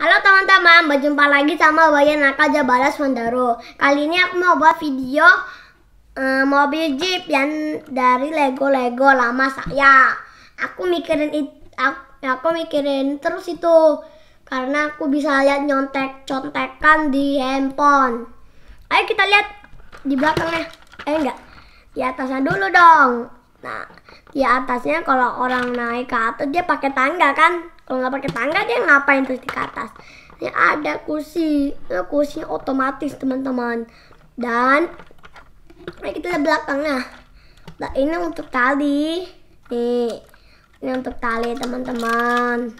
Halo teman-teman, berjumpa lagi sama Wayan Naka Jabalas Mandaro. Kali ini aku mau buat video uh, mobil Jeep yang dari Lego Lego lama saya. Aku mikirin it, aku, aku mikirin terus itu karena aku bisa lihat nyontek contekan di handphone. Ayo kita lihat di belakangnya. Eh enggak, di atasnya dulu dong. Nah, di atasnya kalau orang naik ke atas dia pakai tangga kan? kalau nggak pakai tangga dia ngapain terus di atas ini ya ada kursi nah, ya, kursi otomatis teman-teman dan nah, kita lihat belakangnya nah ini untuk tali nih ini untuk tali teman-teman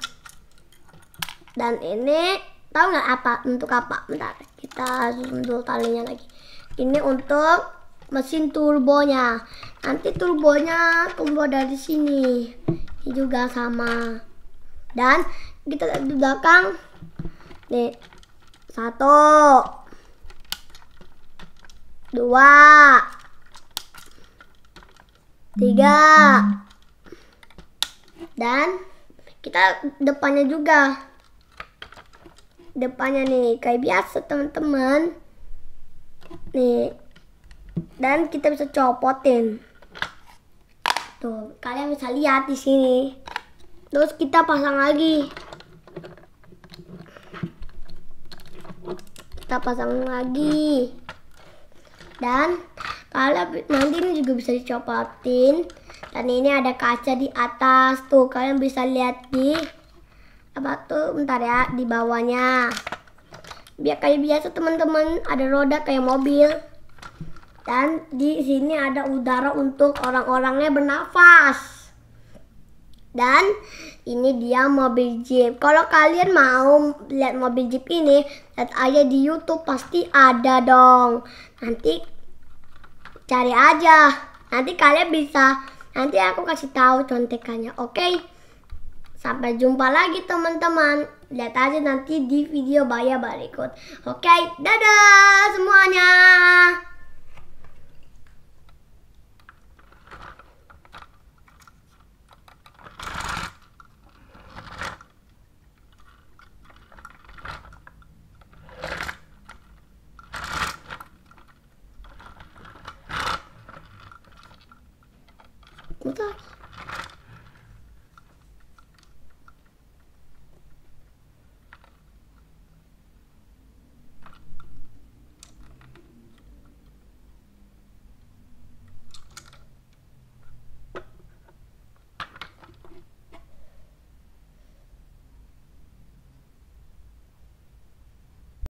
dan ini tahu nggak apa untuk apa bentar kita susun dulu talinya lagi ini untuk mesin turbonya nanti turbonya tumbuh dari sini ini juga sama dan kita lihat di belakang nih satu dua tiga dan kita depannya juga depannya nih kayak biasa teman-teman nih dan kita bisa copotin tuh kalian bisa lihat di sini Terus kita pasang lagi. Kita pasang lagi. Dan kalian nanti ini juga bisa dicopotin. Dan ini ada kaca di atas tuh. Kalian bisa lihat di apa tuh? Bentar ya, di bawahnya. Biar kayak biasa teman-teman ada roda kayak mobil. Dan di sini ada udara untuk orang-orangnya bernafas. Dan ini dia mobil Jeep. Kalau kalian mau lihat mobil Jeep ini, lihat aja di YouTube pasti ada dong. Nanti cari aja. Nanti kalian bisa. Nanti aku kasih tahu contekannya. Oke. Okay? Sampai jumpa lagi teman-teman. Lihat aja nanti di video bayar berikut. Oke, okay, dadah semuanya. 孤单。